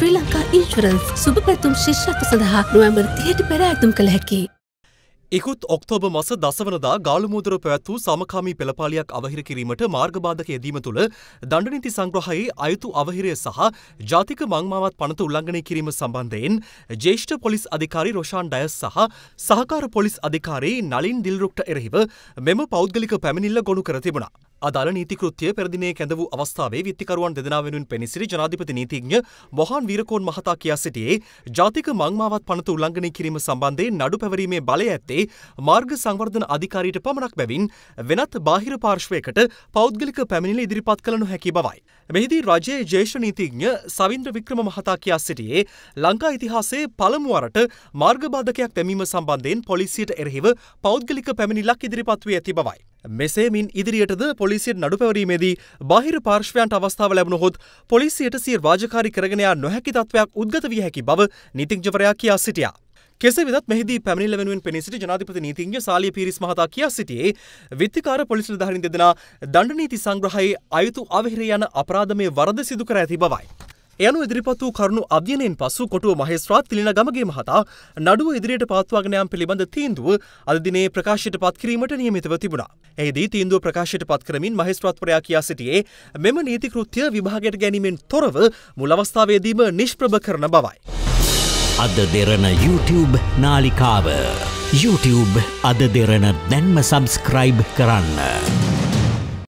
ශ්‍රී Lanka insurance සුභ පැතුම් ශිෂ්‍යත්ව සඳහා නොවැම්බර් තිහට පෙර ඇතුම් කළ හැකි. ඉකුත් ඔක්තෝබ මස දසවනදා ගාලමුදර පැවැත්වූ සමකාමී පෙළපාලියක් අවහිර කිරීමට මාර්ගබාධක යෙදීම තුළ දණ්ඩනීති සංග්‍රහයේ අයුතු අවහිරය සහ ජාතික මංමාවත් පනත උල්ලංඝනය කිරීම සම්බන්ධයෙන් ජේෂ්ඨ පොලිස් අධිකාරි රොෂාන් ඩයස් සහ සහකාර පොලිස් අධිකාරී නලින් දිල්රුක්ට එරහිව මෙම පෞද්ගලික පැමිණිල්ල ගොුණු කර තිබුණා. අදාළ නීතිකෘත්‍ය පෙරදිනේ කැඳ වූ අවස්ථාවේ විත්තිකරුවන් දෙදෙනා වෙනුවෙන් පෙනසිරි ජනාධිපති නීතිඥ මොහාන් වීරකෝන් මහතා කියා සිටියේ ජාතික මංමාවත් පනත උල්ලංඝනය කිරීම සම්බන්ධයෙන් නඩු පැවරීමේ බලය ඇත්තේ මාර්ග සංවර්ධන අධිකාරීට පමණක් බැවින් වෙනත් බාහිර පාර්ශ්වයකට පෞද්ගලික පැමිණිලි ඉදිරිපත් කළ නොහැකි බවයි. මෙහිදී රජයේ ජේෂ්ඨ නීතිඥ සවින්ද්‍ර වික්‍රම මහතා කියා සිටියේ ලංකා ඉතිහාසයේ පළමු වරට මාර්ග බාධකයක් දැමීම සම්බන්ධයෙන් පොලිසියට එරෙහිව පෞද්ගලික පැමිණිලක් ඉදිරිපත් වී ඇති බවයි. මෙසේමින් ඉදිරියටද පොලිසියට නඩු පැවරීමේදී බාහිර පාර්ශ්වයන්ට අවස්ථාව ලැබුණහොත් පොලිසියට සිය රාජකාරි කරගෙන යා නොහැකි තත්වයක් උද්ගත විය හැකි බව නීතිඥවරයා කියා සිටියා. කෙසේ වෙතත් මෙහිදී පැමිණිල්ල වෙනුවෙන් පෙනී සිටි ජනාධිපති නීතිඥ සාලිය පීරිස් මහතා කියා සිටියේ විත්තිකාර පොලිස් නිලධාරීන් දෙදෙනා දණ්ඩ නීති සංග්‍රහයේ අයුතු අවහිර යන අපරාධමය වරද සිදු කර ඇති බවයි. එයනු ඉදිරිපත් වූ කරුණු අධ්‍යයනයෙන් පසු කොටුව මහේස්ත්‍රාත් තිලින ගමගේ මහතා නඩුව ඉදිරියට පාත්වාගෙන යාම පිළිබඳ තීන්දුව අද දිනේ ප්‍රකාශයට පත් කිරීමට නියමිතව තිබුණා. එහිදී තීන්දුව ප්‍රකාශයට පත් කරමින් මහේස්ත්‍රාත්වරයා කියා සිටියේ මෙම නීති කෘත්‍ය විභාගයට ගැනීමෙන් තොරව මුල් අවස්ථාවේදීම නිෂ්ප්‍රභ කරන බවයි. අද දෙරන YouTube නාලිකාව YouTube අද දෙරන දැන්ම සබස්ක්‍රයිබ් කරන්න.